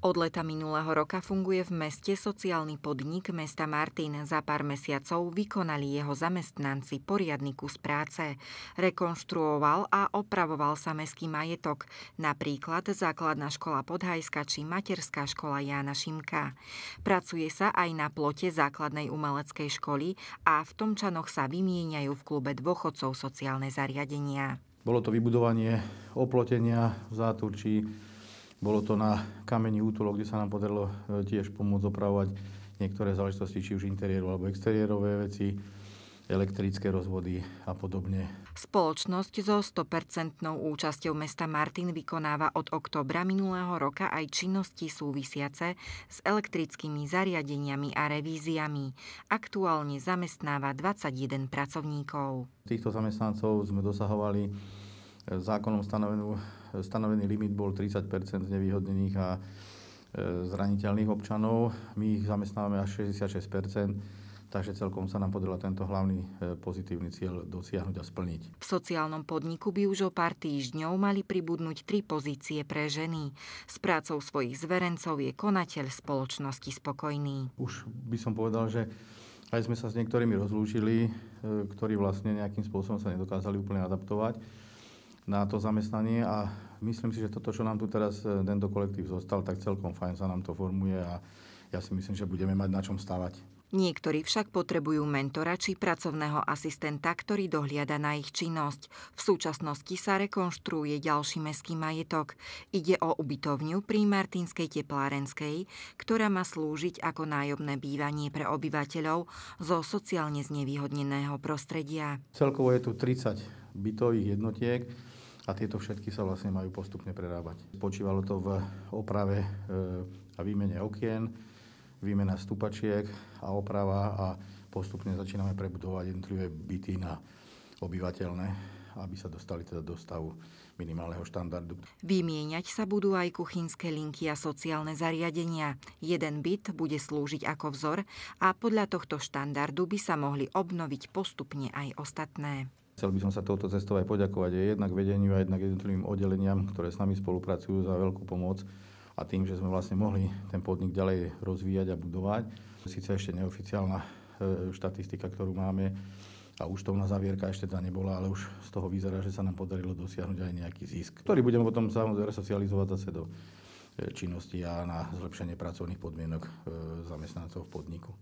Od leta minulého roka funguje v meste sociálny podnik mesta Martin. Za pár mesiacov vykonali jeho zamestnanci poriadny kus práce. Rekonštruoval a opravoval sa mestský majetok, napríklad základná škola Podhajska či materská škola Jána Šimka. Pracuje sa aj na plote základnej umeleckej školy a v Tomčanoch sa vymieňajú v klube dôchodcov sociálne zariadenia. Bolo to vybudovanie oplotenia v Záturčí, bolo to na kameni útulok, kde sa nám podarilo e, tiež pomôcť opravovať niektoré záležitosti, či už interiéru alebo exteriérové veci, elektrické rozvody a podobne. Spoločnosť so 100% účasťou mesta Martin vykonáva od oktobra minulého roka aj činnosti súvisiace s elektrickými zariadeniami a revíziami. Aktuálne zamestnáva 21 pracovníkov. Týchto zamestnancov sme dosahovali zákonom stanovenú, stanovený limit bol 30 znevýhodnených a e, zraniteľných občanov. My ich zamestnávame až 66 takže celkom sa nám podarilo tento hlavný e, pozitívny cieľ dosiahnuť a splniť. V sociálnom podniku by už o pár týždňov mali pribudnúť tri pozície pre ženy. S prácou svojich zverencov je konateľ spoločnosti spokojný. Už by som povedal, že aj sme sa s niektorými rozlúčili, e, ktorí vlastne nejakým spôsobom sa nedokázali úplne adaptovať na to zamestnanie a myslím si, že toto, čo nám tu teraz e, tento kolektív zostal, tak celkom fajn sa nám to formuje a ja si myslím, že budeme mať na čom stavať. Niektorí však potrebujú mentora či pracovného asistenta, ktorý dohliada na ich činnosť. V súčasnosti sa rekonštruuje ďalší mestský majetok. Ide o ubytovňu pri Martinskej teplárenskej, ktorá má slúžiť ako nájomné bývanie pre obyvateľov zo sociálne znevýhodneného prostredia. Celkovo je tu 30 bytových jednotiek a tieto všetky sa vlastne majú postupne prerábať. Počívalo to v oprave e, a výmene okien, výmena stupačiek a oprava a postupne začíname prebudovať jednotlivé byty na obyvateľné aby sa dostali teda do stavu minimálneho štandardu. Vymieňať sa budú aj kuchynské linky a sociálne zariadenia. Jeden byt bude slúžiť ako vzor a podľa tohto štandardu by sa mohli obnoviť postupne aj ostatné. Chcel by som sa touto cestou aj poďakovať aj jednak vedeniu a jednak jednotlivým oddeleniam, ktoré s nami spolupracujú za veľkú pomoc a tým, že sme vlastne mohli ten podnik ďalej rozvíjať a budovať. Sice ešte neoficiálna e, štatistika, ktorú máme, a už to na zavierka ešte tá nebola, ale už z toho vyzerá, že sa nám podarilo dosiahnuť aj nejaký zisk, ktorý budeme potom samozrejme socializovať zase do e, činnosti a na zlepšenie pracovných podmienok e, zamestnancov v podniku.